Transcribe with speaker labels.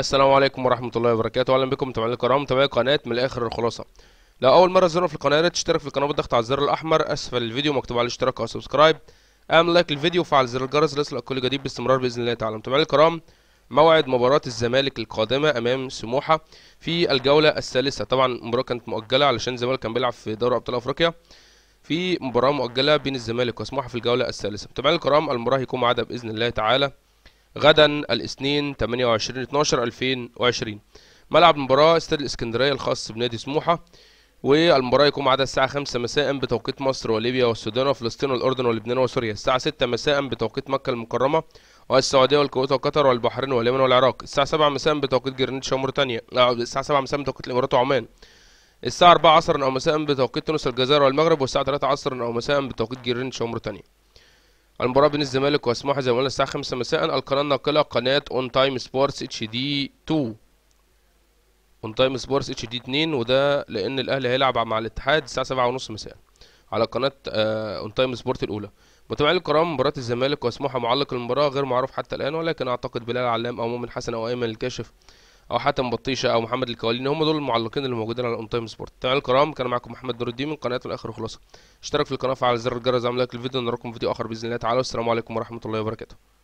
Speaker 1: السلام عليكم ورحمه الله وبركاته اهلا بكم متابعينا الكرام متابعي قناه من الاخر الخلاصه لو اول مره تزورنا في القناه تشترك في القناه بالضغط على الزر الاحمر اسفل الفيديو مكتوب عليه اشتراك او سبسكرايب اعمل لايك للفيديو وفعل زر الجرس ليصلك كل جديد باستمرار باذن الله تعالى متابعينا الكرام موعد مباراة الزمالك القادمة أمام سموحة في الجولة الثالثة طبعا المباراة كانت مؤجلة علشان الزمالك كان بيلعب في دوري أبطال أفريقيا في مباراة مؤجلة بين الزمالك وسموحة في الجولة الثالثة متابعينا الكرام المباراة هيكون معادة بإذن الله تعالى غدا الاثنين 28 12 2020 ملعب المباراة استاد الاسكندرية الخاص بنادي سموحة والمباراة يكون عدد الساعة 5 مساء بتوقيت مصر وليبيا والسودان وفلسطين والأردن ولبنان وسوريا الساعة 6 مساء بتوقيت مكة المكرمة والسعودية والكويت وقطر والبحرين واليمن والعراق الساعة 7 مساء بتوقيت جرينتش وموريتانيا آه، الساعة 7 مساء بتوقيت الإمارات وعمان الساعة 4 عصرا أو مساء بتوقيت تونس الجزائر والمغرب والساعة 3 عصرا أو مساء بتوقيت جرينتش وموريتانيا المباراة بين الزمالك وسموحة زي ما قلنا الساعة 5 مساء القناة الناقلة قناة اون تايم سبورتس اتش دي 2 اون تايم سبورتس اتش دي 2 وده لأن الأهلي هيلعب مع الاتحاد الساعة 7:30 مساء على قناة اون تايم سبورت الأولى متابعين الكرام مباراة الزمالك وسموحة معلق المباراة غير معروف حتى الآن ولكن أعتقد بلال علام أو مؤمن حسن أو أيمن الكاشف او حاتم بطيشه او محمد الكوالين هم دول المعلقين اللي موجودين على اون تايم سبورت تمام الكرام كان معاكم محمد نور الدين من قناه الاخر خلاصه اشترك في القناه فعل زر الجرس اعمل لايك للفيديو نراكم فيديو اخر باذن الله تعالى والسلام عليكم ورحمه الله وبركاته